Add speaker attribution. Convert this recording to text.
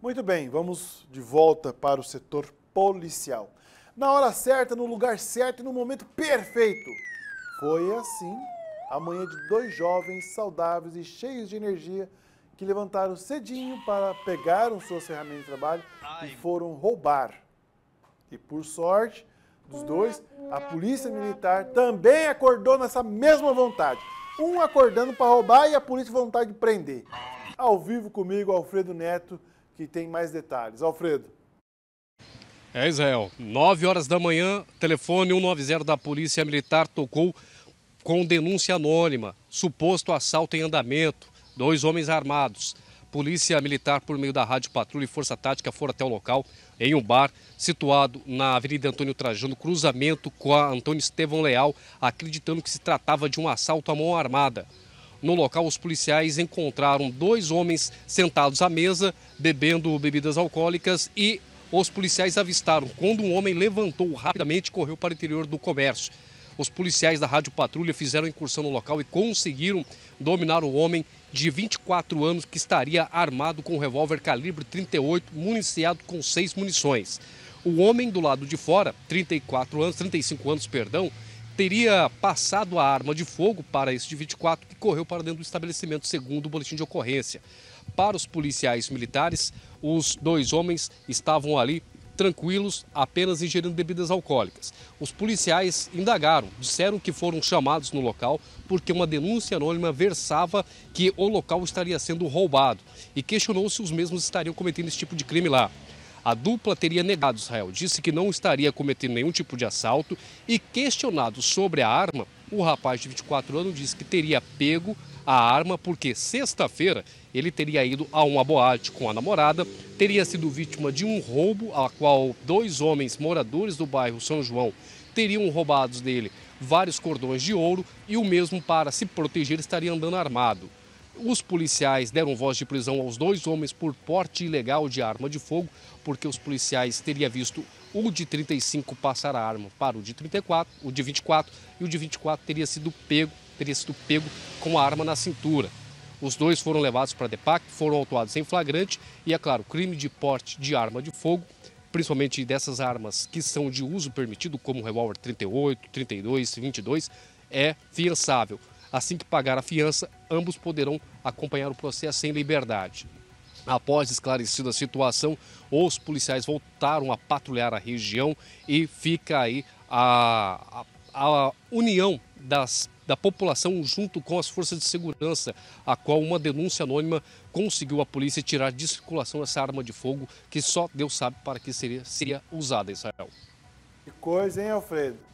Speaker 1: Muito bem, vamos de volta para o setor policial. Na hora certa, no lugar certo e no momento perfeito. Foi assim a manhã de dois jovens saudáveis e cheios de energia que levantaram cedinho para pegaram suas ferramentas de trabalho Ai. e foram roubar. E por sorte dos dois, a polícia militar também acordou nessa mesma vontade. Um acordando para roubar e a polícia vontade de prender ao vivo comigo, Alfredo Neto, que tem mais detalhes. Alfredo.
Speaker 2: É, Israel. 9 horas da manhã, telefone 190 da Polícia Militar tocou com denúncia anônima. Suposto assalto em andamento. Dois homens armados. Polícia Militar, por meio da Rádio Patrulha e Força Tática, foram até o local, em um bar situado na Avenida Antônio Trajano, cruzamento com a Antônio Estevão Leal, acreditando que se tratava de um assalto à mão armada. No local, os policiais encontraram dois homens sentados à mesa, bebendo bebidas alcoólicas e os policiais avistaram quando um homem levantou rapidamente e correu para o interior do comércio. Os policiais da Rádio Patrulha fizeram incursão no local e conseguiram dominar o homem de 24 anos que estaria armado com um revólver calibre 38 municiado com seis munições. O homem do lado de fora, 34 anos, 35 anos, perdão, teria passado a arma de fogo para esse de 24 que correu para dentro do estabelecimento, segundo o boletim de ocorrência. Para os policiais militares, os dois homens estavam ali tranquilos, apenas ingerindo bebidas alcoólicas. Os policiais indagaram, disseram que foram chamados no local porque uma denúncia anônima versava que o local estaria sendo roubado e questionou se os mesmos estariam cometendo esse tipo de crime lá. A dupla teria negado Israel, disse que não estaria cometendo nenhum tipo de assalto e, questionado sobre a arma, o rapaz de 24 anos disse que teria pego a arma porque sexta-feira ele teria ido a uma boate com a namorada, teria sido vítima de um roubo, a qual dois homens moradores do bairro São João teriam roubado dele vários cordões de ouro e o mesmo para se proteger estaria andando armado. Os policiais deram voz de prisão aos dois homens por porte ilegal de arma de fogo, porque os policiais teriam visto o de 35 passar a arma para o de 34, o de 24 e o de 24 teria sido pego, teria sido pego com a arma na cintura. Os dois foram levados para a DEPAC, foram autuados em flagrante e, é claro, crime de porte de arma de fogo, principalmente dessas armas que são de uso permitido, como o revólver 38, 32, 22, é fiançável. Assim que pagar a fiança, ambos poderão acompanhar o processo em liberdade. Após esclarecida a situação, os policiais voltaram a patrulhar a região e fica aí a, a, a união das da população junto com as forças de segurança, a qual uma denúncia anônima conseguiu a polícia tirar de circulação essa arma de fogo que só Deus sabe para que seria, seria usada, Israel.
Speaker 1: Que coisa, hein, Alfredo?